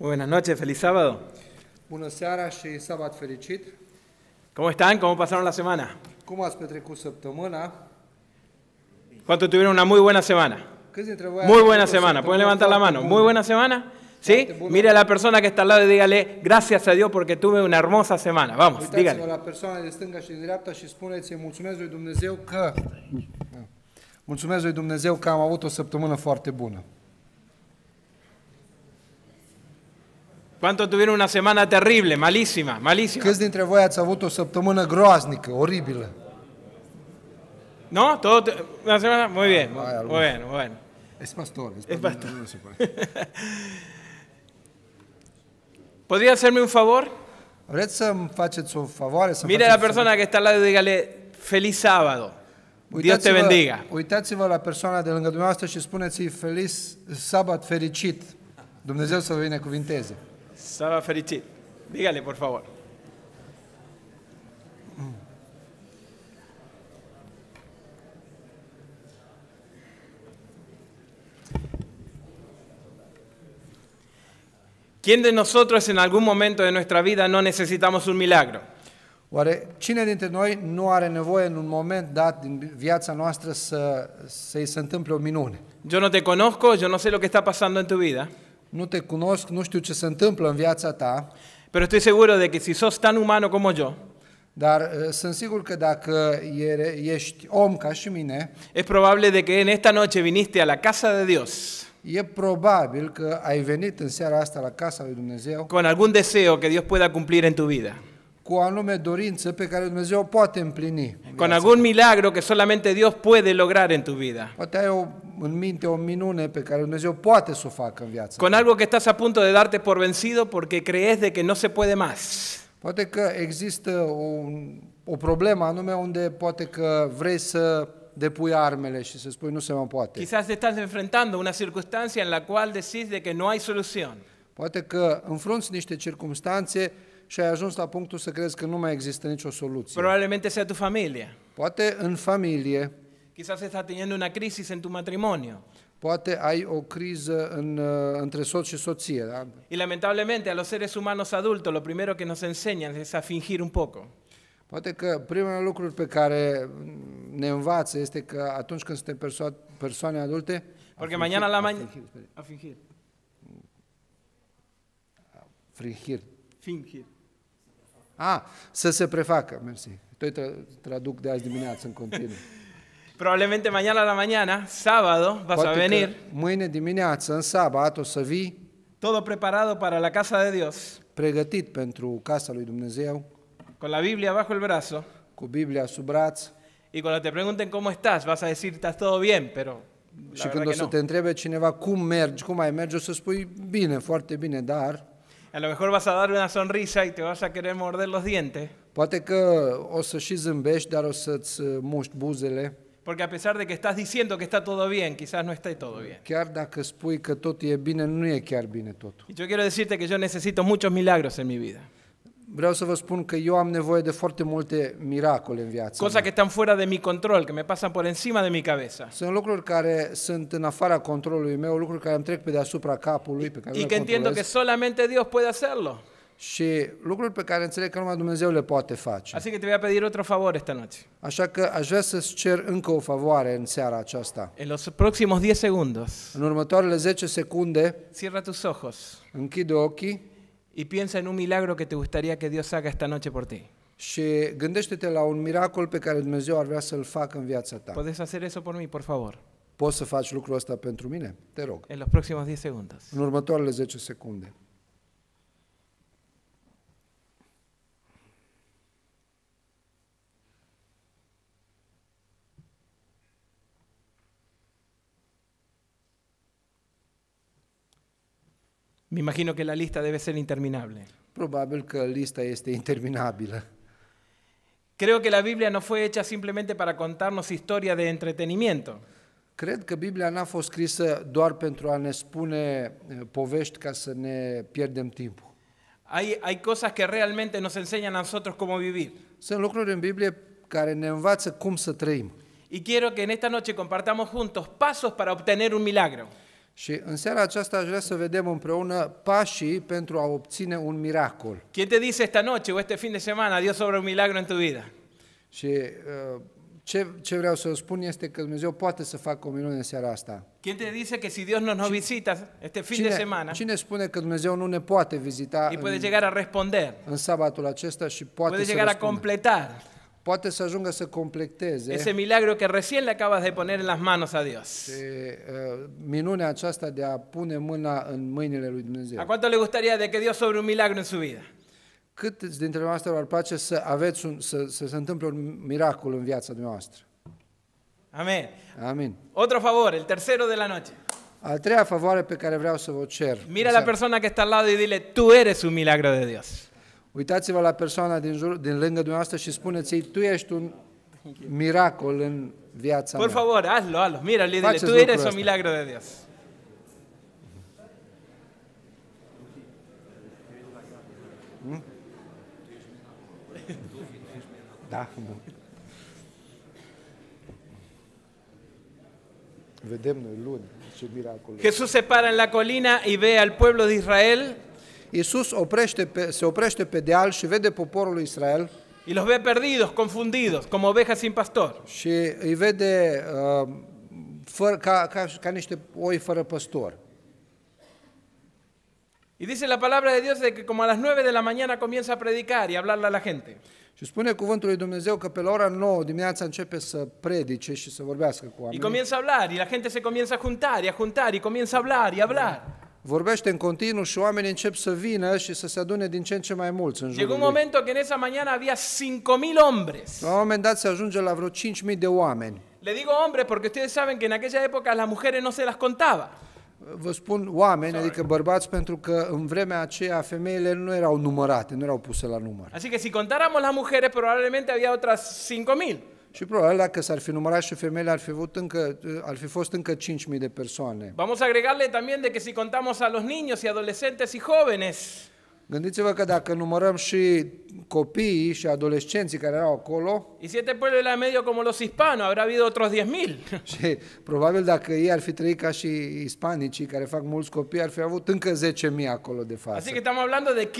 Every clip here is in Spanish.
buenas noches, feliz sábado. Bună seara și sabat fericit. ¿Cómo están? ¿Cómo pasaron la semana? Cum ați petrecut săptămâna? ¿Cuánto tuvieron una muy buena semana? Muy buena semana. Pueden levantar la mano. Muy buena semana. ¿Sí? Mire a la persona que está al lado y dígale, gracias a Dios porque tuve una hermosa semana. Vamos, Uitați-vă dígale. la persoana de stânga și de dreapta și spuneți mulțumesc lui Dumnezeu că... Mulțumesc lui Dumnezeu că am avut o săptămână foarte bună. ¿Cuántos tuvieron una semana terrible, malísima, malísima? Câți dintre voi ați avut o săptămână groaznică, oribilă? ¿No? ¿Todo? Una semana? Muy bien, Bueno, muy bien, muy bien. Es pastor, es pastor. Es pastor. No se puede. ¿Podría hacerme un favor? Vreți să-mi faceți un favor? Să Mira la persona que está al lado y dígale, feliz sábado. Dios te bendiga. Uitați-vă la persoana de lângă dumneavoastră și spuneți-i feliz sabat fericit. Dumnezeu să vă binecuvinteze. Saba Ferichit. Dígale, por favor. ¿Quién de nosotros en algún momento de nuestra vida no necesitamos un milagro? Oare cine dintre noi nu are nevoie în un moment dat din viața noastră să, să-i se întâmple o minune? Yo no te conozco, yo no sé lo que está pasando en tu vida. No te conozco, no sé qué se întâmplă en viața ta, Pero estoy seguro de que si sos tan humano como yo, dar es probable de que en esta noche viniste a la casa de Dios e ai venit în seara asta la casa lui Dumnezeu con algún deseo que Dios pueda cumplir en tu vida. cu anume dorință pe care Dumnezeu o poate împlini. Cu algún milagro que solamente Dios puede lograr en tu vida. Poate ai o, în minte o minune pe care Dumnezeu poate să o facă în viața. Con algo que estás a punto de darte por vencido porque crees de que no se puede más. Poate că există o, o problemă anume unde poate că vrei să depui armele și să spui nu se mai poate. Quizás te estás enfrentando una circunstancia en la cual decís de que no hay solución. Poate că înfrunți niște circumstanțe și ai ajuns la punctul să crezi că nu mai există nicio soluție. Probabilmente sea tu familia. Poate în familie. Quizás estás teniendo una crisis en tu matrimonio. Poate ai o criză în, uh, între soț și soție, da? Y lamentablemente a los seres humanos adultos lo primero que nos enseñan es a fingir un poco. Poate că primul lucru pe care mm, ne învață este că atunci când suntem perso persoane adulte... Porque mañana la ma- A fingir. A fingir. Fingir. A, să se prefacă, mersi. Estoy tra- traduc de azi dimineață în continuu. Probablemente mañana a la mañana, sábado, vas a Poate venir, mâine dimineață, în sabat, o să vii todo preparado para la casa de Dios, pregătit pentru casa lui Dumnezeu, con la Biblia bajo el brazo, cu Biblia sub braț, y cuando te pregunten cómo estás, vas a decir, estás todo bien, pero la și verdad când o să no. te întrebe cineva cum mergi, cum ai merge, o să spui bine, foarte bine, dar a lo mejor vas a dar una sonrisa y te vas a querer morder los dientes. Porque a pesar de que estás diciendo que está todo bien, quizás no esté todo bien. Y yo quiero decirte que yo necesito muchos milagros en mi vida. Vreau să vă spun că eu am nevoie de foarte multe miracole în viață. Cosa que están fuera de mi control, que me pasan por encima de mi cabeza. Sunt lucruri care sunt în afara controlului meu, lucruri care îmi trec pe deasupra capului, pe care y le que entiendo que solamente Dios puede hacerlo. Și lucruri pe care înțeleg că numai Dumnezeu le poate face. Así que te voy a pedir otro favor esta noche. Așa că aș vrea să-ți cer încă o favoare în seara aceasta. En los próximos 10 segundos. În următoarele 10 secunde. Cierra tus ojos. Închide ochii. Y piensa en un milagro que te gustaría que Dios haga esta noche por ti. Și gândește-te la un miracol pe care Dumnezeu ar vrea să-l facă în viața ta. Puedes hacer eso por mí, por favor. Poți să faci lucrul ăsta pentru mine? Te rog. En los próximos 10 segundos. În următoarele 10 secunde. Me imagino que la lista debe ser interminable. lista esté interminabilă. Creo que la Biblia no fue hecha simplemente para contarnos historia de entretenimiento. Cred că Biblia n-a fost scrisă doar pentru a ne spune eh, povești ca să ne Hay, cosas que realmente nos enseñan a nosotros cómo vivir. Sunt lucruri în Biblie care ne învață cum să trăim. Y quiero que en esta noche compartamos juntos pasos para obtener un milagro. Și în seara aceasta aș vrea să vedem împreună pașii pentru a obține un miracol. ¿Quién te dice esta noche o este fin de semana Dios sobre un milagro en tu vida? Și uh, ce, ce vreau să spun este că Dumnezeu poate să facă o minune în seara asta. ¿Quién te dice que si Dios no nos visita este fin cine, de semana? Cine spune că Dumnezeu nu ne poate vizita? Y puede în, llegar a responder. În sabatul acesta și poate puede să llegar răspunde. a completar. poate să ajungă să completeze Ese milagro que recién le acabas de poner en las manos a Dios. e, uh, minunea aceasta de a pune mâna în mâinile lui Dumnezeu. ¿A cuánto le gustaría de que Dios sobre un milagro en su vida? Cât dintre noastre ar place să aveți un, să, să se întâmple un miracol în viața dumneavoastră? Amén. Amin. Otro favor, el tercero de la noche. Al treia favoare pe care vreau să vă cer. Mira la persoana persona que está al lado y dile, tú eres un milagro de Dios. Uitați-vă la persoana din, jur, din lângă dumneavoastră și spuneți-i, tu ești un miracol în viața Por mea. favor, hazlo, hazlo. Mira, le dile, tú eres un milagro de Dios. Hm? Da, bun. Vedem noi luni ce miracol. Jesús se para en la colina y ve al pueblo de Israel Jesús oprește pe, se oprește pe deal și vede poporul lui Israel Y los ve perdidos, confundidos, como ovejas sin pastor. și îi vede uh, ca, ca, ca niște oi fără Y dice la palabra de Dios de que como a las 9 de la mañana comienza a predicar y hablarle a la gente. Și spune cuvântul lui Dumnezeu că pe ora dimineața începe să predice și să vorbească cu Y comienza a hablar y la gente se comienza a juntar y a juntar y comienza a hablar y a hablar. vorbește în continuu și oamenii încep să vină și să se adune din ce în ce mai mulți în Llegó un jurul lui. momento que en esa mañana había 5000 hombres. La un moment dat se ajunge la vreo 5.000 de oameni. Le digo hombres porque ustedes saben que en aquella época las mujeres no se las contaba. Vă spun oameni, Sorry. adică bărbați, pentru că în vremea aceea femeile nu erau numărate, nu erau puse la număr. Así que si contáramos las mujeres probablemente había otras 5000. Și probabil dacă s-ar fi numărat și femeile, ar fi, avut încă, ar fi fost încă 5.000 de persoane. Vamos a agregarle también de que si contamos a los niños y adolescentes y jóvenes, Gândiți-vă că dacă numărăm și copiii și adolescenții care erau acolo, Y siete pueblos de la medio como los hispanos, habrá habido otros 10.000. și probabil dacă ei ar fi trăit ca și ispanicii care fac mulți copii, ar fi avut încă 10.000 acolo de față. Así que estamos hablando de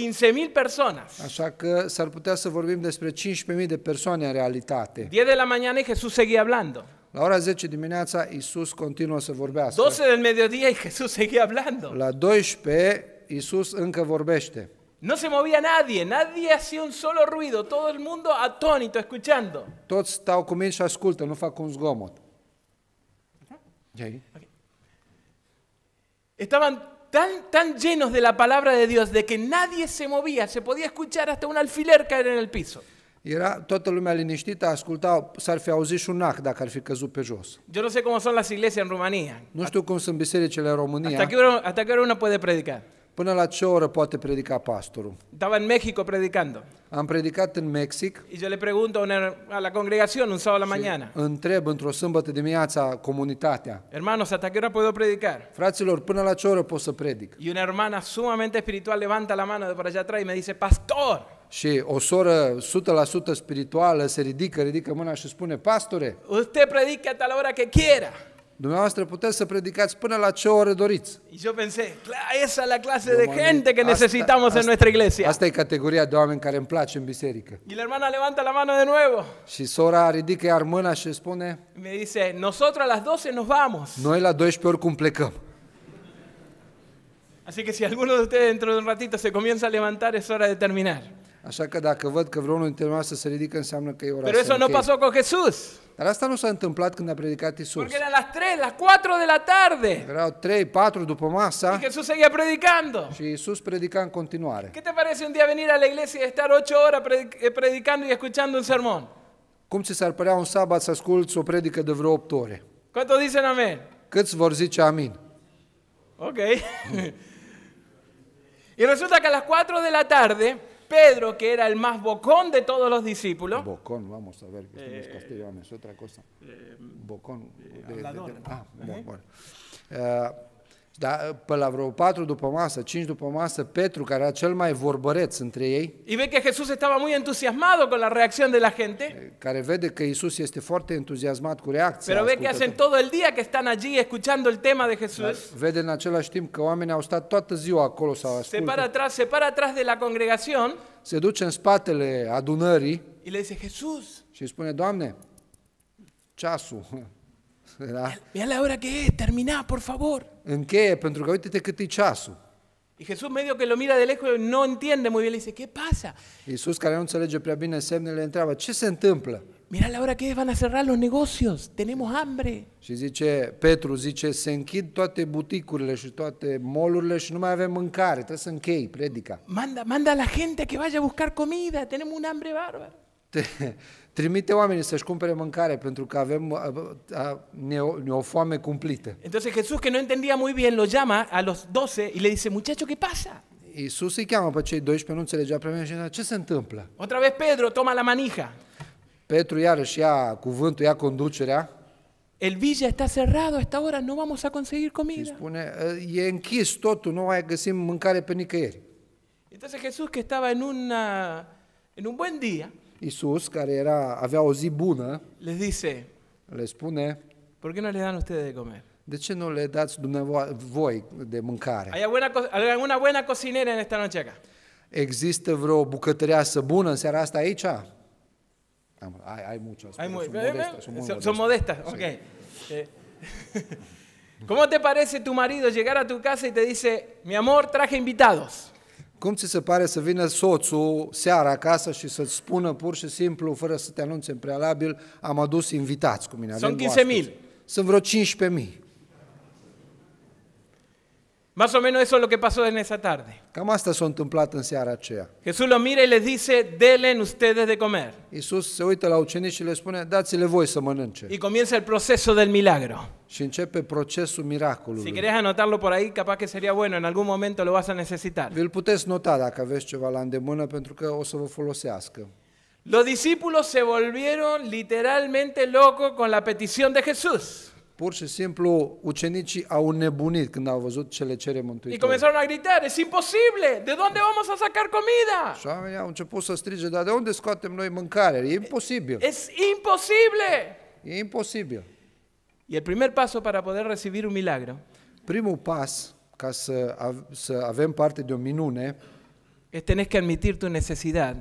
15.000 personas. Așa că s-ar putea să vorbim despre 15.000 de persoane în realitate. 10 de la mañana y Jesús seguía hablando. La ora 10 dimineața, Isus continuă să vorbească. 12 del mediodía y Jesús seguía hablando. La 12, Isus încă vorbește. No se movía nadie, nadie hacía un solo ruido, todo el mundo atónito, escuchando. Estaban tan, tan llenos de la palabra de Dios de que nadie se movía, se podía escuchar hasta un alfiler caer en el piso. Era ar fi un ac dacă ar fi Yo no sé cómo son las iglesias en Rumanía. Nu știu cum hasta uno puede predicar. Până la ce oră poate predica pastorul? Estaba în México predicando. Am predicat în Mexic. Y yo le pregunto a, una, a la congregación un sábado a la mañana. Întreb într-o sâmbătă dimineața comunitatea. Hermanos, ¿hasta qué hora puedo predicar? Fraților, până la ce oră pot să predic? Y una hermana sumamente espiritual levanta la mano de por allá atrás y me dice, "Pastor, și o soră 100% spirituală se ridică, ridică mâna și spune, pastore, usted predica hasta la hora que quiera. Dumneavoastră puteți să predicați până la ce oră doriți. Y yo pensé, esa es la clase de gente que necesitamos asta, en nuestra iglesia. Asta e categoria de oameni care îmi place în biserică. Y la hermana levanta la mano de nuevo. Și sora ridică iar mâna și spune, me dice, nosotros a las 12 nos vamos. Noi la 12 ori plecăm. Así que si alguno de ustedes dentro de un ratito se comienza a levantar, es hora de terminar. Așa că dacă văd că vreunul dintre noastre se ridică, înseamnă că e ora Pero eso no pasó con Jesús. Dar asta nu s-a întâmplat când a predicat Isus. Porque eran las 3, las 4 de la tarde. Erau 3, 4 după masa. Y Jesús seguía predicando. Și Isus predica în continuare. ¿Qué te parece un día venir a la iglesia y estar 8 horas eh, predicando y escuchando un sermón? Cum ți s-ar părea un sabat să asculți o predică de vreo 8 ore? ¿Cuántos dicen amén? Câți vor zice amin? Ok. y resulta que a las 4 de la tarde Pedro, que era el más bocón de todos los discípulos. Bocón, vamos a ver, que son los es eh, es otra cosa. Eh, bocón. Eh, de, ah, bueno. da, pe la vreo 4 după masă, 5 după masă, Petru, care era cel mai vorbăreț între ei, y vede că Jesús estaba muy entusiasmado con la reacción de la gente, eh, care vede că Isus este foarte entuziasmat cu reacția. pero ve que hacen todo el día que están allí escuchando el tema de Jesús, Vede în același timp că oamenii au stat toată ziua acolo să se para atrás, se para atrás de la congregación Se duce în spatele adunării y le dice, Jesús, și îi spune, Doamne, ceasul, Mira la hora que es, termina, por favor. ¿En qué? pentru te que Y Jesús medio que lo mira de lejos y no entiende muy bien, le dice, ¿qué pasa? Iisus, care nu înțelege prea semne semnele, entraba, ¿qué se întâmplă? Mira la hora que es, van a cerrar los negocios, tenemos hambre. Și zice, Petru zice, se închid toate buticurile și toate molurile și nu mai avem mâncare, trebuie să închei predica. Manda, manda a la gente que vaya a buscar comida, tenemos un hambre bárbaro. trimite oamenii să-și cumpere mâncare pentru că avem a, a, ne, o, o foame cumplită. Entonces Jesús que no entendía muy bien lo llama a los 12 y le dice, "Muchacho, ¿qué pasa?" Isus îi cheamă pe cei 12, nu înțelegea prea bine și zicea, ce se întâmplă? Otra vez Pedro toma la manija. Petru iarăși ia cuvântul, ia conducerea. El villa está cerrado a esta hora, no vamos a conseguir comida. Și spune, e, e închis totul, nu mai găsim mâncare pe nicăieri. Entonces Jesús que estaba en, una, en un buen día, Isus, que era, avea o zi les dice, Les pone. ¿por qué no les dan ustedes de comer? De ce nu le dați dumneavoastră voi de mâncare? ¿Hay alguna, buena cocinera en esta noche acá? ¿Existe vreo bucătăreasă bună în seara asta aici? ai, ai muchas, Hay sunt, eh, eh, son modestas, eh, ¿Cómo te parece tu marido llegar a tu casa y te dice, mi amor, traje invitados? Cum ți se pare să vină soțul seara acasă și să-ți spună pur și simplu, fără să te anunțe în prealabil, am adus invitați cu mine. Sunt 15.000. Sunt vreo 15.000. Más o menos eso es lo que pasó en esa tarde. Cam asta s-a întâmplat în seara aceea. Jesús los mira y les dice, denle ustedes de comer. Iisus se uită la ucenici și le spune, dați-le voi să mănânce. Y comienza el proceso del milagro. Și începe procesul miracolului. Si querés anotarlo por ahí, capaz que sería bueno, en algún momento lo vas a necesitar. Vi-l puteți nota dacă aveți ceva la îndemână, pentru că o să vă folosească. Los discípulos se volvieron literalmente locos con la petición de Jesús pur și simplu ucenicii au nebunit când au văzut ce le cere Mântuitorul. Y comenzaron a gritar, es imposible, ¿de dónde vamos a sacar comida? Și oamenii au început să strige, dar de unde scoatem noi mâncare? E imposibil. Es imposible. E imposibil. Y el primer paso para poder recibir un milagro. Primul pas ca să, să avem parte de o minune. Es tenés que admitir tu necesidad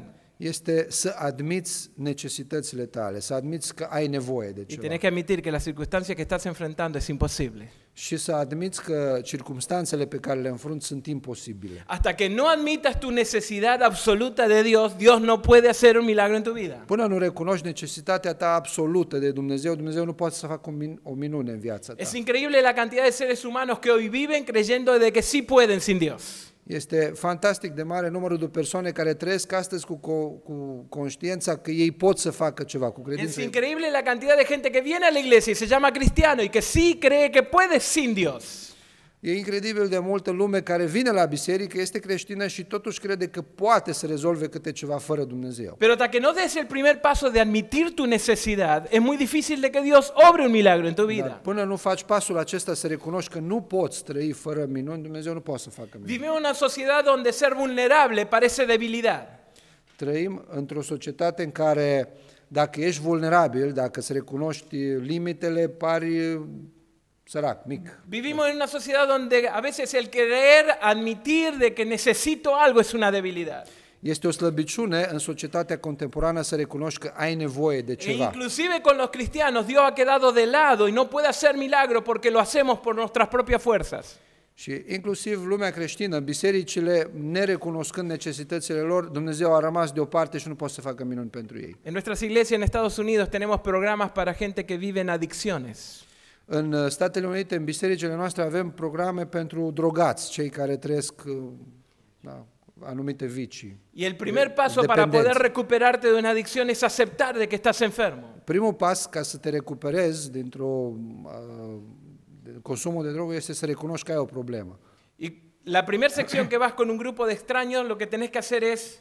este să admiți necesitățile tale, să admiți că ai nevoie de ceva. Y tenés que admitir que la circunstancia que estás enfrentando es imposible. Și să admiți că circumstanțele pe care le înfrunți sunt imposibile. Hasta que no admitas tu necesidad absoluta de Dios, Dios no puede hacer un milagro en tu vida. Până nu recunoști necesitatea ta absolută de Dumnezeu, Dumnezeu nu poate să facă o minune în viața ta. Es increíble la cantidad de seres humanos que hoy viven creyendo de que sí pueden sin Dios. Este fantastic de mare numărul de persoane care trăiesc astăzi cu, co cu conștiința că ei pot să facă ceva cu credința. Este increíble la cantidad de gente que viene a la iglesia y se llama cristiano y que sí cree que puede sin Dios. E incredibil de multă lume care vine la biserică, este creștină și totuși crede că poate să rezolve câte ceva fără Dumnezeu. Pero hasta que no des el primer paso de admitir tu necesidad, es muy difícil de que Dios obre un milagro en tu vida. Dar până nu faci pasul acesta să recunoști că nu poți trăi fără minuni, Dumnezeu nu poate să facă minuni. Vivimos una sociedad donde ser vulnerable parece debilidad. Trăim într-o societate în care dacă ești vulnerabil, dacă se recunoști limitele, pari Mick. Vivimos en una sociedad donde a veces el querer admitir de que necesito algo es una debilidad. Este o slăbiciune în societatea contemporană să recunoști că ai nevoie de e ceva. inclusive con los cristianos Dios ha quedado de lado y no puede hacer milagro porque lo hacemos por nuestras propias fuerzas. Și inclusiv lumea creștină, bisericile, nerecunoscând necesitățile lor, Dumnezeu a rămas deoparte și nu poate să facă minuni pentru ei. En nuestras iglesias en Estados Unidos tenemos programas para gente que vive en adicciones. În uh, Statele Unite, în bisericile noastre, avem programe pentru drogați, cei care trăiesc uh, da, anumite vicii. Y el primer paso para poder recuperarte de una adicción es aceptar de que estás enfermo. Primul pas ca să te recuperezi dintr-o uh, de droguri este să recunoști că ai o problemă. Y la primera sección que vas con un grupo de extraños, lo que tenés que hacer es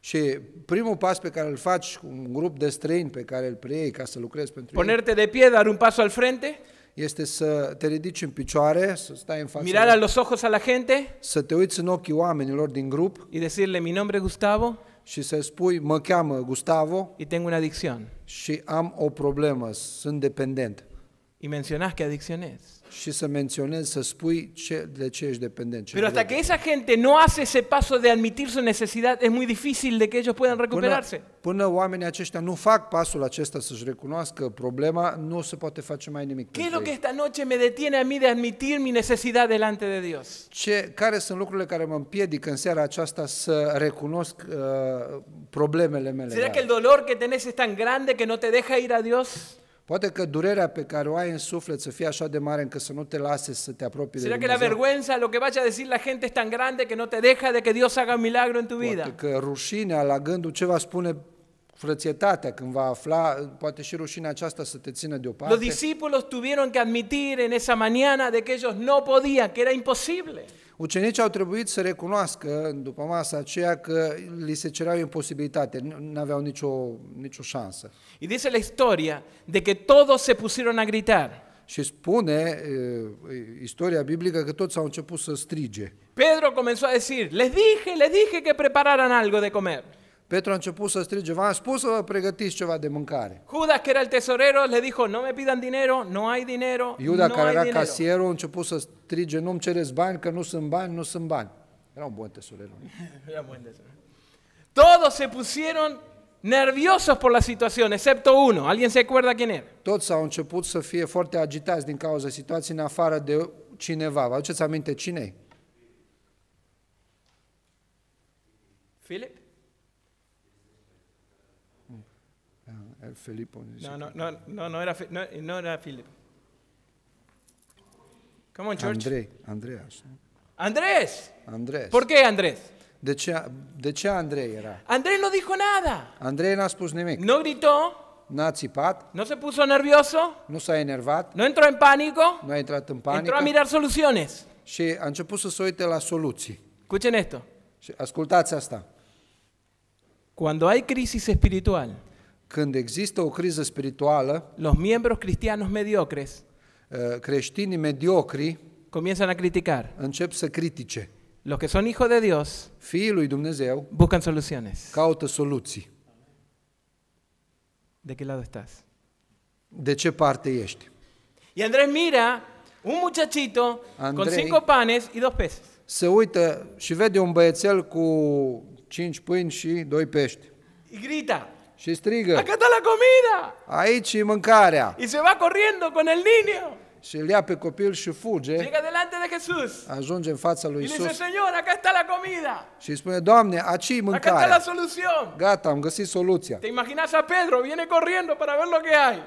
Și primul pas pe care îl faci cu un grup de străini pe care îl preiei ca să lucrezi pentru Ponerte ei, de pie, dar un pas al frente. Este să te ridici în picioare, să stai în fața Mirar a los ojos a la gente. Să te uiți în ochii oamenilor din grup. Y decirle mi nombre Gustavo. Și să spui, mă cheamă Gustavo. Y tengo una adicción. Și am o problemă, sunt dependent. y mencionás qué adicción es. Și să menționezi, să spui ce, de ce ești dependent. Ce Pero hasta que esa gente no hace ese paso de admitir su necesidad, es muy difícil de que ellos puedan recuperarse. Până, până oamenii aceștia nu fac pasul acesta să-și recunoască problema, nu se poate face mai nimic. ¿Qué es lo que esta noche me detiene a mí de admitir mi necesidad delante de Dios? Ce, care sunt lucrurile care mă împiedică în seara aceasta să recunosc uh, problemele mele? ¿Será que el dolor que tenés es tan grande que no te deja ir a Dios? Poate că durerea pe care o ai în suflet să fie așa de mare încât să nu te lase să te apropii de ¿Será que la vergüenza, lo que vaya a decir la gente es tan grande que no te deja de que Dios haga un milagro en tu vida? Poate că rușinea la gândul ce va spune frățietatea când va afla, poate și rușinea aceasta să te țină deoparte. Los discípulos tuvieron que admitir en esa mañana de que ellos no podían, que era imposible. Ucenicii au trebuit să recunoască după masa aceea că li se cereau imposibilitate, nu aveau nicio, nicio șansă. Și dice la istoria de că todos se pusieron a gritar. Și spune istoria biblică că toți au început să strige. Pedro comenzó a decir, les dije, les dije que prepararan algo de comer. Petru a început să strige, v-am spus să vă pregătiți ceva de mâncare. Iuda, care era el tesorero, le dijo, no me pidan dinero, no hay dinero, Iuda, no care era dinero. casierul, a început să strige, nu-mi cereți bani, că nu sunt bani, nu sunt bani. Era un bun tesorero. era un bun tesorero. Todos se pusieron nerviosos por la situación, excepto uno. ¿Alguien se acuerda quién era? Toți au început să fie foarte agitați din cauza situației în afară de cineva. Vă aduceți aminte cine -i? Philip? Felipe. No, no, no, no, no era, no, no era Felipe. Come on, church. André, Andreas. Andrés. Andrés. ¿Por qué Andrés? De ce, de ce Andrei era? Andrés no dijo nada. Andrei n-a spus nimic. No gritó. N-a țipat. No se puso nervioso. Nu s-a enervat. No entró en pánico. Nu a intrat în panică. Entró a mirar soluciones. Și a început să se uite la soluții. Escuchen esto. Și ascultați asta. Cuando hay crisis espiritual, Când există o criză spirituală, los miembros cristianos mediocres eh, creștinii mediocri comienzan a criticar. Încep să critique. Los que son hijos de Dios Fiii lui Dumnezeu buscan soluciones. caută soluții. ¿De qué lado estás? De ce parte ești? Y Andrés mira un muchachito Andrei con cinco panes y dos peces. Se uită și vede un băiețel cu cinci pâini și doi pești. Y grita, și strigă. Acá está la comida. Aici e mâncarea. Y se va corriendo con el niño. Și îl ia pe copil și fuge. Llega delante de Jesús. Ajunge în fața lui Isus. Y dice, Señor, acá está la comida. Și îi spune, Doamne, aici e mâncarea. Acá está la solución. Gata, am găsit soluția. Te imaginas a Pedro, viene corriendo para ver lo que hay.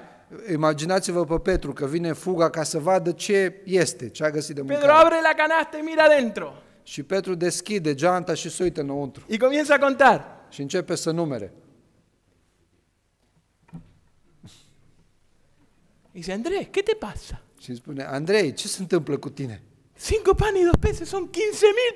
Imaginați-vă pe Petru că vine fuga ca să vadă ce este, ce a găsit de mâncare. Pedro abre la canasta y mira dentro. Și Petru deschide geanta și se uită înăuntru. Y comienza a contar. Și începe să numere. Îi zice, Andrei, ce te pasa? Y spune, Andrei, ce se întâmplă cu tine? Cinco pani și două pești sunt 15.000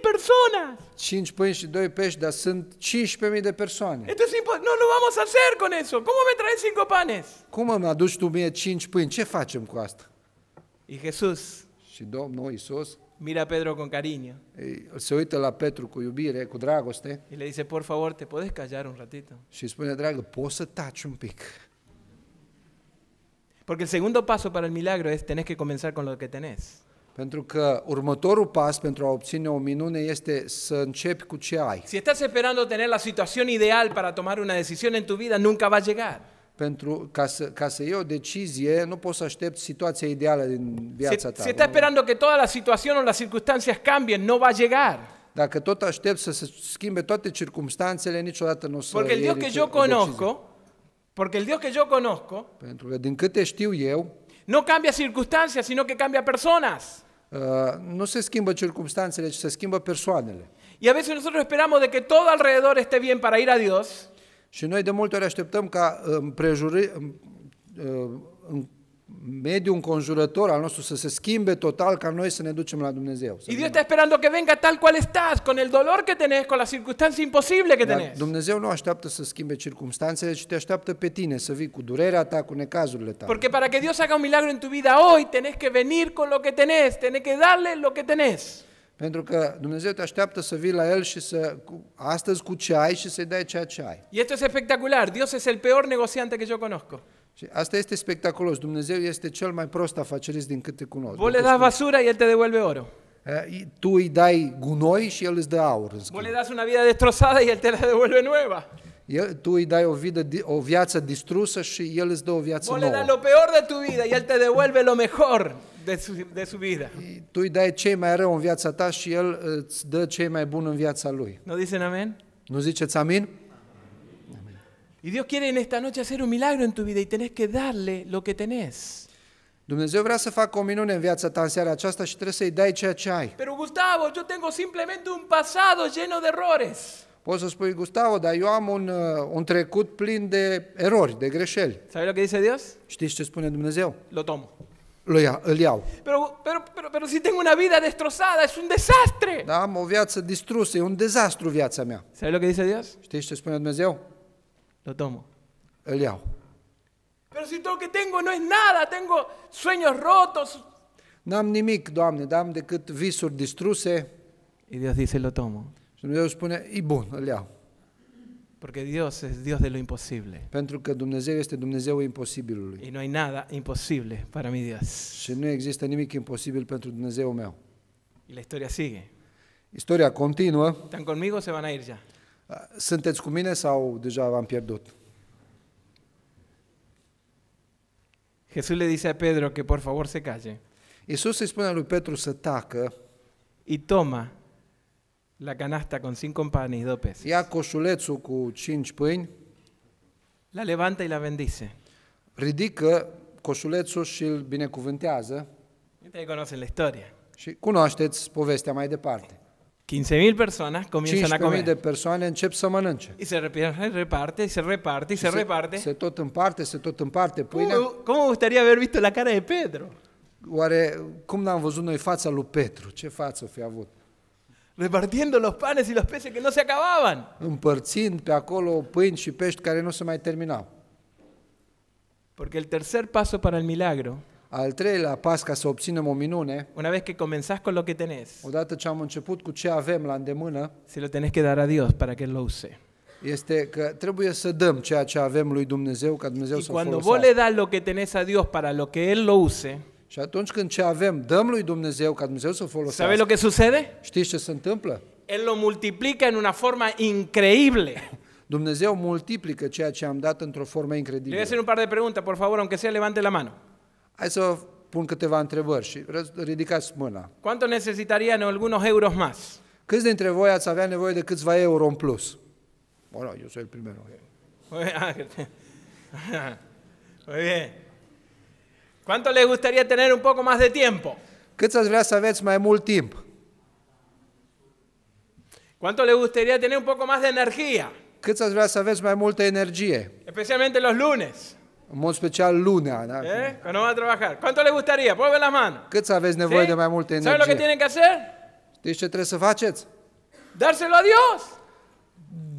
persoane. 5 pâini și 2 pești, dar sunt 15.000 de persoane. simplu, no, no vamos a hacer con eso. ¿Cómo me traes cinco panes? Cum îmi aduci tu mie 5 pâini? Ce facem cu asta? Y Jesús. Și Domnul Isus mira a Pedro con cariño. Se uită la Petru cu iubire, cu dragoste. Y le dice, por favor, te puedes callar un ratito. Și spune, dragă, poți să taci un pic. Porque el segundo paso para el milagro es tenés que comenzar con lo que tenés. Pentru că următorul pas pentru a obține o minune este să începi cu ce ai. Si estás esperando tener la situación ideal para tomar una decisión en tu vida, nunca va a llegar. Pentru ca să, ca să iei o decizie, nu poți să aștepți situația ideală din viața ta. Si, si estás esperando que toda la situación o las circunstancias cambien, no va a llegar. Dacă tot aștept să se schimbe toate circumstanțele, niciodată nu o să Porque el Dios que yo conozco porque el Dios que yo conozco că, din câte știu eu, no cambia circunstancias, sino que cambia personas. Uh, se schimbă circumstanțele, ci se schimbă persoanele. Y a veces nosotros esperamos de que todo alrededor esté bien para ir a Dios. Și noi de multe ori așteptăm ca împrejuri, în- uh, mediu conjurător al nostru să se schimbe total ca noi să ne ducem la Dumnezeu. Y Dios está esperando que venga tal cual estás, con el dolor que tenés, con la circunstancia imposible que tenés. Dumnezeu nu așteaptă să schimbe circumstanțele, ci te așteaptă pe tine să vii cu durerea ta, cu necazurile tale. Porque para que Dios haga un milagro en tu vida hoy, tenés que venir con lo que tenés, tenés que darle lo que tenés. Pentru că Dumnezeu te așteaptă să vii la El și să astăzi cu ce ai și să-i dai ceea ce ai. Y esto es espectacular. Dios es el peor negociante que yo conozco. Și asta este spectaculos. Dumnezeu este cel mai prost afacerist din câte cunosc. Vole le das basura y te devuelve oro. Tu îi dai gunoi și el îți dă aur. Vole le das una vida destrozada y el te la devuelve nueva. El, tu îi dai o, vidă, o viață distrusă și el îți dă o viață Vos nouă. Vole da lo peor de tu vida y el te devuelve lo mejor de su, de su vida. Tu îi dai cei mai rău în viața ta și el îți dă cei mai bun în viața lui. Nu no dicen amen? Nu ziceți amin? Y Dios quiere en esta noche hacer un milagro en tu vida y tenés que darle lo que tenés. Dumnezeu vrea să facă o minune în viața ta în seara aceasta și trebuie să-i dai ceea ce ai. Pero Gustavo, yo tengo simplemente un pasado lleno de errores. Poți să spui, Gustavo, dar eu am un, uh, un trecut plin de erori, de greșeli. ¿Sabes lo que dice Dios? Știți ce spune Dumnezeu? Lo tomo. Lo ia- Îl iau. Pero, pero, pero, pero si tengo una vida destrozada, es un desastre. Da, am o viață distrusă, e un dezastru viața mea. ¿Sabes lo que dice Dios? Știți ce spune Dumnezeu? lo tomo. Eliahu. Pero si todo lo que tengo no es nada, tengo sueños rotos. N-am nimic, Doamne, dar decât visuri distruse. Y Dios dice, lo tomo. Și Dumnezeu spune, e bun, îl iau. Porque Dios es Dios de lo imposible. Pentru că Dumnezeu este Dumnezeul imposibilului. Y no hay nada imposible para mi Dios. Și nu există nimic imposibil pentru Dumnezeu meu. Y la historia sigue. Istoria continuă. Están conmigo, se van a ir ya. Sunteți cu mine sau deja v-am pierdut? Jesús le dice a Pedro que por favor se calle. Iisus îi spune lui Petru să tacă. Y toma la canasta con cinco panes y dos peces. Ia coșulețul cu cinci pâini. La levanta y la bendice. Ridică coșulețul și îl binecuvântează. Ustedes conocen la historia. Și cunoașteți povestea mai departe. 15.000 personas comienzan a comer. de persoane încep să mănânce. Y se reparte, y se reparte, y se, se reparte. Se tot parte, se tot en parte. Pues, ¿Cómo cum gustaría haber visto la cara de Pedro? Oare cum n-am văzut noi fața lui Petru? Ce față fi avut? Repartiendo los panes y los peces que no se acababan. Împărțind pe acolo pâini și pești care nu se mai terminau. Porque el tercer paso para el milagro al treilea pas ca să obținem o minune, Una vez que comenzás con lo que tenés, odată ce am început cu ce avem la îndemână, se lo tenés que dar a Dios para que lo use. este că trebuie să dăm ceea ce avem lui Dumnezeu ca Dumnezeu să o cuando vos le folosească. das lo que tenés a Dios para lo que Él lo use, Și atunci când ce avem dăm lui Dumnezeu ca Dumnezeu să o folosească. folosească, lo que sucede? Știi ce se întâmplă? Él lo multiplica en una forma increíble. Dumnezeu multiplică ceea ce am dat într-o formă Le voy a hacer un par de preguntas, por favor, aunque sea levante la mano. Hai să pun câteva întrebări și ridicați mâna. Cuánto necesitarían algunos euros más? Câți dintre voi ați avea nevoie de câțiva euro în plus? Bueno, yo soy el primero. Muy bien. ¿Cuánto les gustaría tener un poco más de tiempo? Câți ați vrea să aveți mai mult timp? ¿Cuánto les gustaría tener un poco más de energía? Câți ați vrea să aveți mai multă energie? Especialmente los lunes. În mod special lunea. Da? ¿Eh? nu no va trabaja. ¿Cuánto le gustaría? Pongan las manos. Câți aveți nevoie ¿Sí? de mai multe energie? ¿Saben lo que tienen que hacer? Știți deci ce trebuie să faceți? Dárselo a Dios.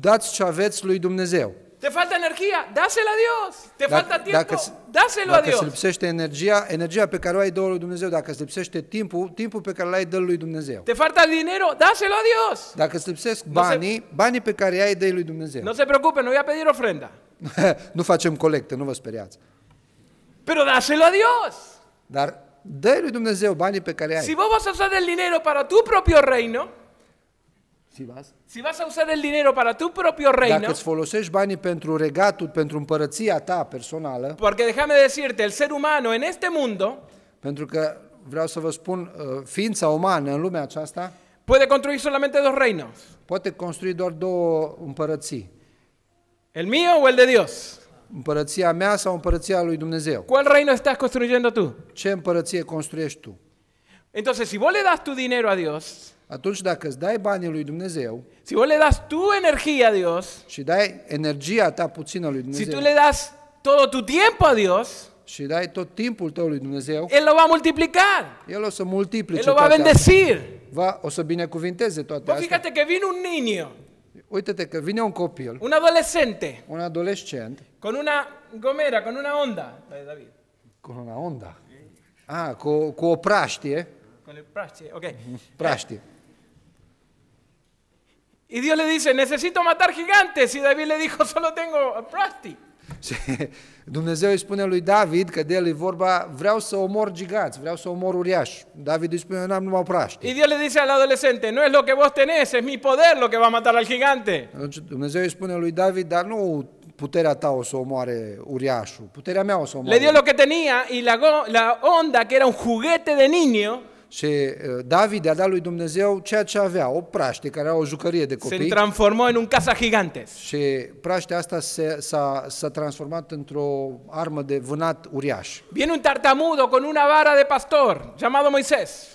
Dați ce aveți lui Dumnezeu. Te falta energia, dásela a Dios. Te dacă, falta tiempo, dacă, dáselo a Dios. Dacă se lipsește energia, energia pe care o ai, dă lui Dumnezeu. Dacă se lipsește timpul, timpul pe care l-ai, dă lui Dumnezeu. Te falta dinero, dáselo a Dios. Dacă se lipsesc banii, no se, banii pe care ai, dă lui Dumnezeu. Nu no se preocupe, nu no voy a pedir ofrenda. nu facem colecte, nu vă speriați. Pero dáselo a Dios. Dar dă lui Dumnezeu banii pe care ai. Si vas a usar el dinero para tu propio reino, si vas, si vas a usar el dinero para tu propio reino, dacă îți folosești banii pentru regatul, pentru împărăția ta personală, porque déjame decirte, el ser humano en este mundo, pentru că vreau să vă spun, uh, ființa umană în lumea aceasta, puede construir solamente dos reinos. Poate construi doar două împărății. ¿El mío o el de Dios? Împărăția mea sau împărăția lui Dumnezeu? ¿Cuál reino estás construyendo tú? Ce împărăție construiești tu? Entonces, si vos le das tu dinero a Dios, Atunci dacă îți dai banii lui Dumnezeu si vos le das tu energía a Dios, și dai energia ta puțină lui si tú le das todo tu tiempo a Dios, și dai tot timpul tău lui Dumnezeu, Él lo va a multiplicar, El o să multiplice Él lo va a bendecir. Va, o să binecuvinteze toate Vos astea. fíjate que vino un niño un un adolescente, un con una gomera, con una onda, Con una onda. Ah, Con el Y Dios le dice, necesito matar gigantes. Y David le dijo, solo tengo prasti. Și Dumnezeu îi spune lui David, că de el e vorba, vreau să omor gigați, vreau să omor uriași. David îi spune, eu n-am numai praști. Y Dios le dice al adolescente, Nu e lo que vos tenés, es mi poder lo que va a matar al gigante. Dumnezeu îi spune lui David, dar nu puterea ta o să omoare uriașul, puterea mea o să omoare. Le dio lo que tenía y la, la onda que era un juguete de niño, și uh, David a dat lui Dumnezeu ceea ce avea, o praște care era o jucărie de copii. Se transformă în un casa gigantes. Și praștea asta s-a transformat într-o armă de vânat uriaș. Vine un tartamudo cu una vara de pastor, llamado Moisés.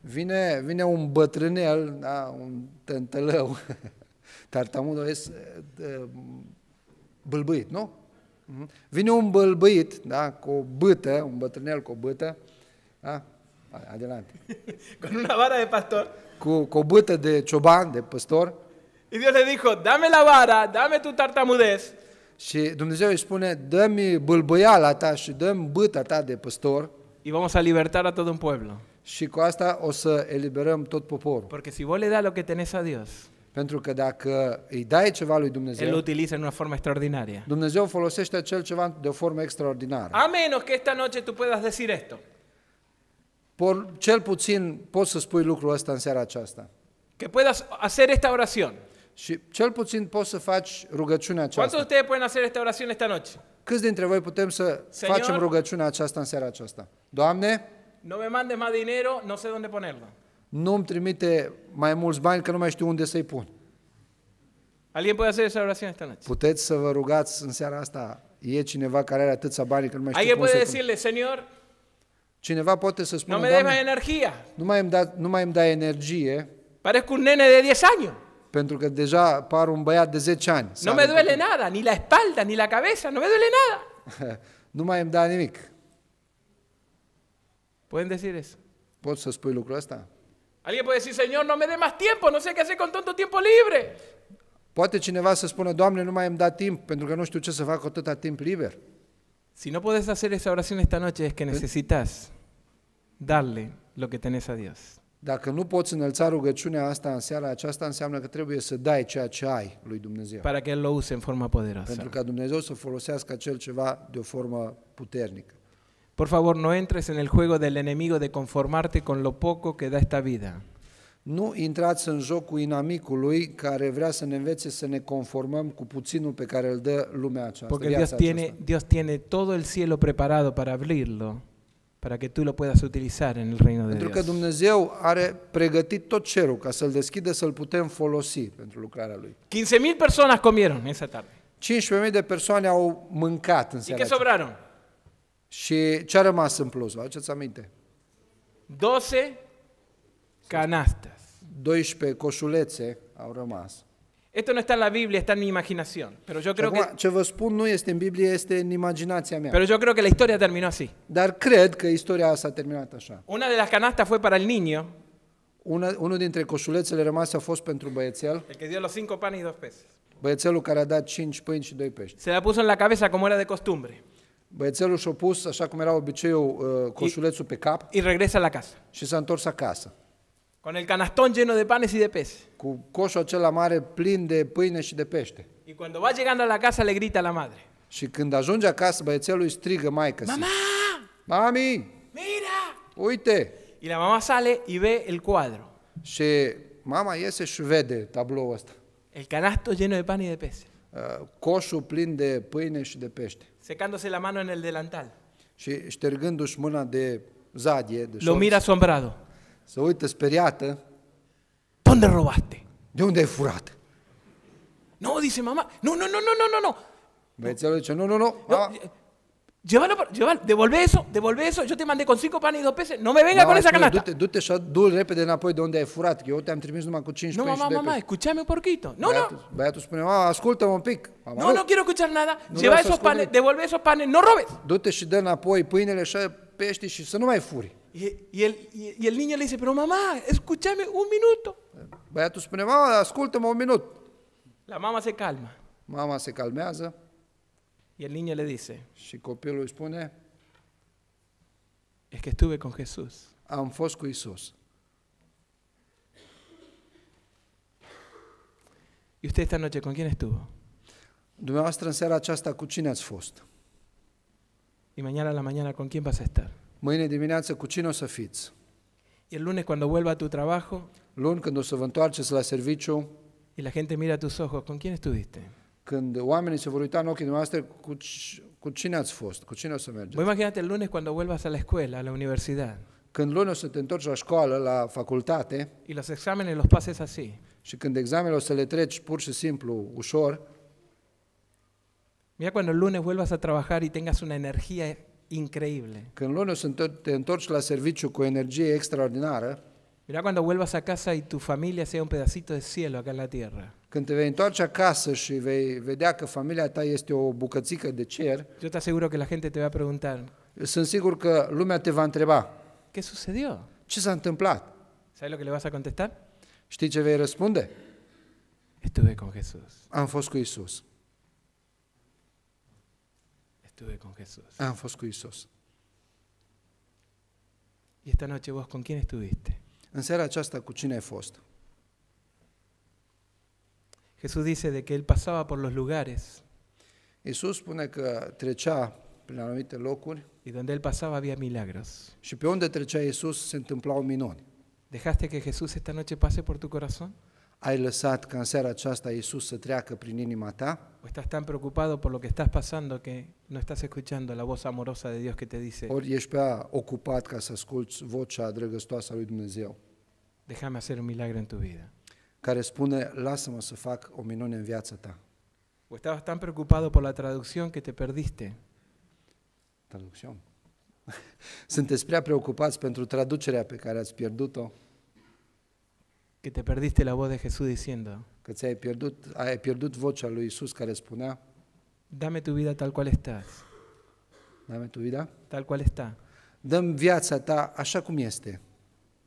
Vine, vine un bătrânel, da, un tântălău, tartamudo es uh, bâlbâit, nu? Mhm. Vine un bâlbâit, da, cu o bâtă, un bătrânel cu o bâtă, da? Adelante. con una vara de pastor. Cu, con botas de chobán, de pastor. Y Dios le dijo, dame la vara, dame tu tartamudez. Și Dumnezeu îi spune, dă-mi bâlbâiala ta și dă-mi bâta ta de păstor. Y vamos a libertar a todo un pueblo. Și cu asta o să eliberăm tot poporul. Porque si vos le das lo que tenés a Dios, pentru că dacă îi dai ceva lui Dumnezeu, El lo utiliza en una forma extraordinaria. Dumnezeu folosește acel ceva de o formă extraordinară. A menos que esta noche tú puedas decir esto. Por, cel puțin poți să spui lucrul ăsta în seara aceasta. Que puedas hacer esta oración. Și cel puțin poți să faci rugăciunea aceasta. ¿Cuántos de aceasta. ustedes pueden hacer esta oración esta noche? Câți dintre voi putem să Señor, facem rugăciunea aceasta în seara aceasta? Doamne, No me mandes más dinero, no sé dónde ponerlo. nu-mi trimite mai mulți bani că nu mai știu unde să-i pun. ¿Alguien puede hacer esa oración esta noche? Puteți să vă rugați în seara asta, e cineva care are atâția bani că nu mai știu Alguien cum să-i pun. decirle, Señor, Cineva poate să spună, no me des nu mai, îmi da, nu mai îmi dai energie, cu un nene de 10 ani. pentru că deja par un băiat de 10 ani. No me duele nada, ni la espalda, ni la cabeza, no me duele nada. nu mai îmi da nimic. ¿Pueden decir eso? Poți să spui lucrul ăsta? Alguien puede decir, Señor, no me dé más tiempo, no sé qué hacer con tanto tiempo libre. Poate cineva să spună, Doamne, nu mai îmi da timp, pentru că nu știu ce să fac cu atâta timp liber. Si no puedes hacer esa oración esta noche es que necesitas darle lo que tenés a Dios. Dacă nu poți înălța rugăciunea asta în seara aceasta, înseamnă că trebuie să dai ceea ce ai lui Dumnezeu. Para que él lo use în forma poderosa. Pentru ca Dumnezeu să folosească acel ceva de o formă puternică. Por favor, no entres en el juego del enemigo de conformarte con lo poco que da esta vida. Nu intrați în joc cu inamicului care vrea să ne învețe să ne conformăm cu puținul pe care îl dă lumea aceasta. Porque Dios aceasta. tiene, Dios tiene todo el cielo preparado para abrirlo, para que tú lo puedas utilizar en el reino pentru de Pentru Dios. că Dumnezeu are pregătit tot cerul ca să-l deschidă, să-l putem folosi pentru lucrarea lui. 15.000 personas comieron esa tarde. 15.000 de persoane au mâncat în seara. Y que sobraron? Și ce a rămas în plus? Vă aduceți aminte? 12 Canastas. 12 coșulețe au rămas. Esto no está en la Biblia, está en mi imaginación. Pero yo creo Acum, que, ce vă spun nu este în Biblie, este în imaginația mea. pero yo creo que la historia terminó así. Dar cred că istoria s-a terminat așa. Una de las canastas fue para el niño, Una, unul dintre coșulețele rămase a fost pentru băiețel, el que dio los cinco panes y dos peces. băiețelul care a dat cinci pâini și doi pești. Se la puso en la cabeza como era de costumbre Băiețelul și-a pus, așa cum era obiceiul, uh, coșulețul pe cap y regresa la casa. și s-a întors acasă. Con el canastón lleno de panes y de pez. cu coșul mare plin de pâine și de pește. Y cuando va llegando a la casa le grita a la madre. Și când ajunge acasă, băiețelul îi strigă maică Mama! Mami, ¡Mira! uite! Y la mamá sale y ve el cuadro. Și mama iese și vede tabloul ăsta. El canasto lleno de pan y de pez. Uh, Coșul plin de pâine și de pește. Secándose la mano en el delantal. Și ștergându-și mâna de zadie, de Lo mira asombrado. se uită speriată. Unde robaste? ¿De unde ai furat? Nu, No, dice mamá. No, no, no, no, no, nu, no. Băiețelul zice, nu, nu, nu. No, a. Llévalo, llévalo, devolve eso, devolve eso. Yo te mandé con cinco panes y dos peces. No me venga no, con esa canasta. Dute, dute du-te și du repede înapoi de unde ai furat, că eu te-am trimis numai cu 5 no, peces. No, mamá, mamá, escúchame un poquito. No, băiatul, no. Băiatul spune, "Ah, ascultă un pic." Mama, no, nu. no quiero escuchar nada. Nu Lleva esos panes, devolve esos panes, no robes. Dute te și dă înapoi pâinele și pești și să nu mai furi. Y, y, el, y, el, niño le dice, pero mamá, escúchame un minuto. Vaya tu spune, escúchame un minuto. La mamá se calma. Mamá se calmează. Y el niño le dice, si copio lo es que estuve con Jesús. Am fost cu ¿Y usted esta noche con quién estuvo? Dumneavoastră în seara aceasta cu Y mañana a la mañana con quién vas a estar? Mâine dimineață cu cine o să fiți? El lunes cuando vuelva a tu trabajo Luni când o să vă întoarceți la serviciu, y la gente mira tus ojos, ¿con quién estuviste? când oamenii se vor uita în ochii noastre, cu, cu cine ați fost? Cu cine o să Vos mergeți? imagínate el lunes cuando vuelvas a la escuela, a la universidad, Când luni o să te întorci la școală, la facultate y los exámenes los pases así. și când examenele o să le treci pur și simplu, ușor, Mira cuando el lunes vuelvas a trabajar y tengas una energía increíble. Când luni o te întorci la serviciu cu energie extraordinară, Mira cuando vuelvas a casa y tu familia sea un pedacito de cielo acá en la tierra. când te vei întoarce acasă și vei vedea că familia ta este o bucățică de cer, Yo te aseguro que la gente te va a preguntar, sunt sigur că lumea te va întreba, ¿qué sucedió? ce s-a întâmplat? ¿Sabes lo que le vas a contestar? Știi ce vei răspunde? Estuve con Jesús. Am fost cu Isus estuve con Jesús. Ah, y esta noche vos con quién estuviste? En seara aceasta cu cine ai fost? Jesús dice de que él pasaba por los lugares Jesús spune că trecea prin anumite locuri y donde él pasaba había milagros. și pe unde trecea Isus se întâmplau minuni. ¿Dejaste que Jesús esta noche pase por tu corazón? ai lăsat ca în seara aceasta Iisus să treacă prin inima ta? O estás tan preocupado por lo que estás pasando que no estás escuchando la voz amorosa de Dios que te dice, Ori ești prea ocupat ca să asculți vocea drăgăstoasă a lui Dumnezeu, déjame hacer un milagro en tu vida. care spune, lasă-mă să fac o minune în viața ta. O estabas tan preocupado por la traducción que te perdiste. Traducción. Sunteți prea preocupați pentru traducerea pe care ați pierdut-o? que te perdiste la voz de Jesús diciendo, Que te has perdido ai pierdut eh, vocea lui Isus dame tu vida tal cual estás, dame tu vida, tal cual está. dăm viața ta așa cum este,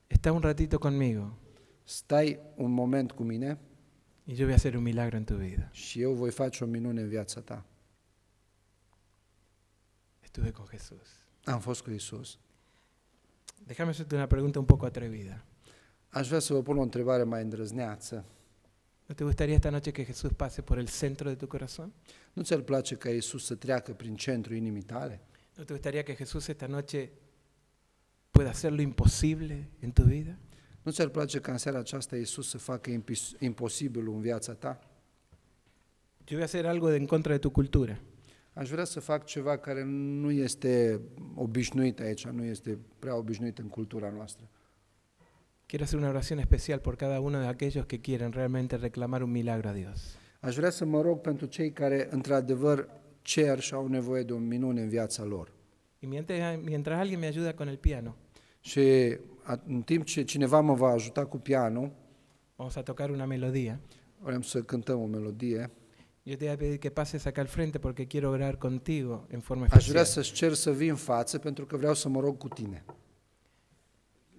Está un ratito conmigo stai un moment cu mine y yo voy a hacer un milagro en tu vida. și eu voi face o minune în viața ta. Estuve con Jesús. Am fost cu Isus. Déjame hacerte una pregunta un poco atrevida. Aș vrea să vă pun o întrebare mai îndrăzneață. Nu te gustaría esta noche que Jesús pase por el centro de tu corazón? Nu ți-ar place ca Iisus să treacă prin centru inimii tale? Nu te gustaría que Jesús esta noche pueda hacer lo imposible en tu vida? Nu ți-ar place ca în seara aceasta Iisus să facă imposibilul în viața ta? Yo voy a hacer algo de- en contra de tu cultura. Aș vrea să fac ceva care nu este obișnuit aici, nu este prea obișnuit în cultura noastră. Quiero hacer una oración especial por cada uno de aquellos que quieren realmente reclamar un milagro a Dios. Aș vrea să mă rog pentru cei care într-adevăr cer și au nevoie de un minune în viața lor. Y mientras, mientras alguien me ayuda con el piano, Și a- în timp ce cineva mă va ajuta cu pianul, vamos a tocar una melodía. vrem să cântăm o melodie. Yo te voy a pedir que pases acá al frente porque quiero orar contigo en forma Aș vrea especial. să-ți cer să vii în față pentru că vreau să mă rog cu tine.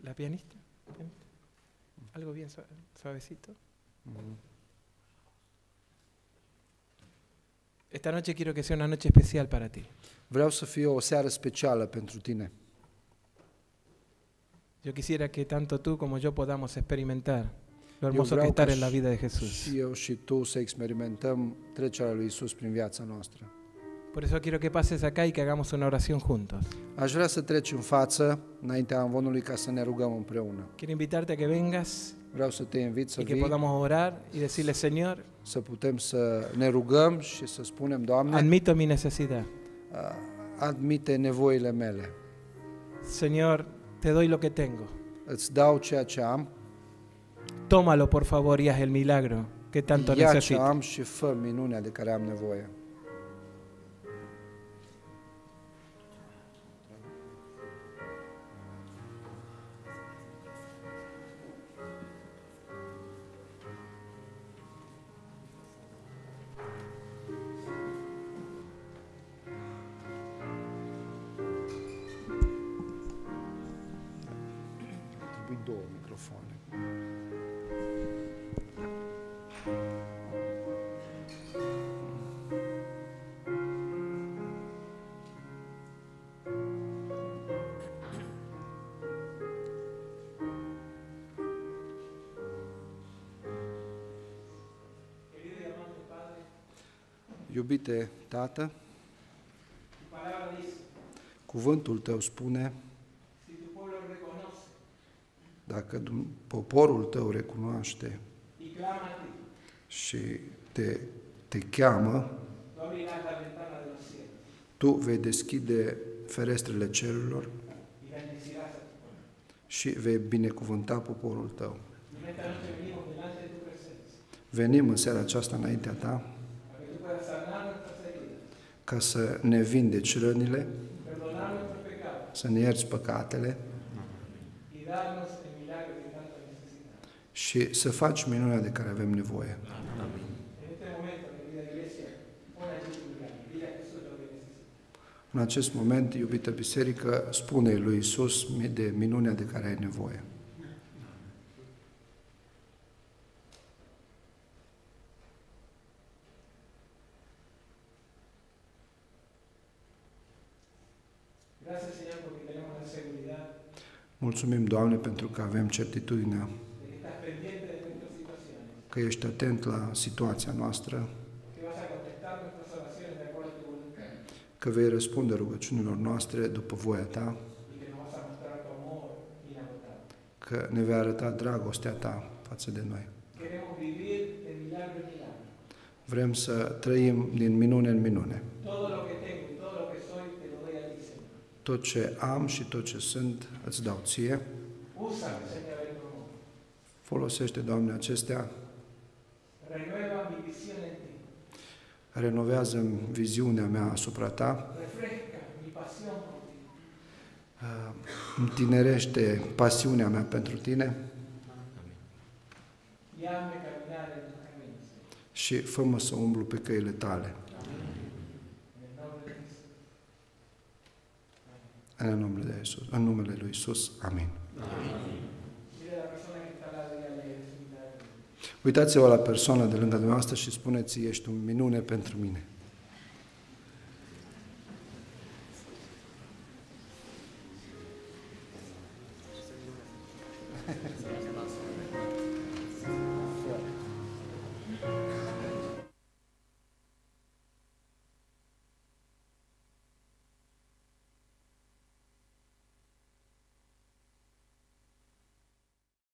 La pianista algo bien suavecito. Esta noche quiero que sea una noche especial para ti. Vreau să fie seară specială pentru tine. Yo quisiera que tanto tú como yo podamos experimentar lo hermoso que estar en la vida de Jesús. Yo eu și tu să experimentăm trecerea lui Isus prin viața noastră. Por eso quiero que pases acá y que hagamos una oración juntos. Quiero invitarte a que vengas y que podamos orar y decirle, Señor, admito mi necesidad. Señor, te doy lo que tengo. Tómalo, por favor, y haz el milagro que tanto necesito. am și minunea Iubite Tată, cuvântul tău spune, dacă poporul tău recunoaște și te, te cheamă, tu vei deschide ferestrele cerurilor și vei binecuvânta poporul tău. Venim în seara aceasta înaintea ta ca să ne vindeci rănile, să ne ierți păcatele și să faci minunea de care avem nevoie. În acest moment, iubită biserică, spune lui Isus de minunea de care ai nevoie. Mulțumim, Doamne, pentru că avem certitudinea că ești atent la situația noastră, că vei răspunde rugăciunilor noastre după voia Ta, că ne vei arăta dragostea Ta față de noi. Vrem să trăim din minune în minune tot ce am și tot ce sunt îți dau ție. Folosește, Doamne, acestea. Renovează viziunea mea asupra Ta. Întinerește pasiunea mea pentru Tine. Și fă-mă să umblu pe căile Tale. În numele, de Iisus, în numele lui Iisus. Amin. Amin. Uitați-vă la persoana de lângă dumneavoastră și spuneți, ești un minune pentru mine.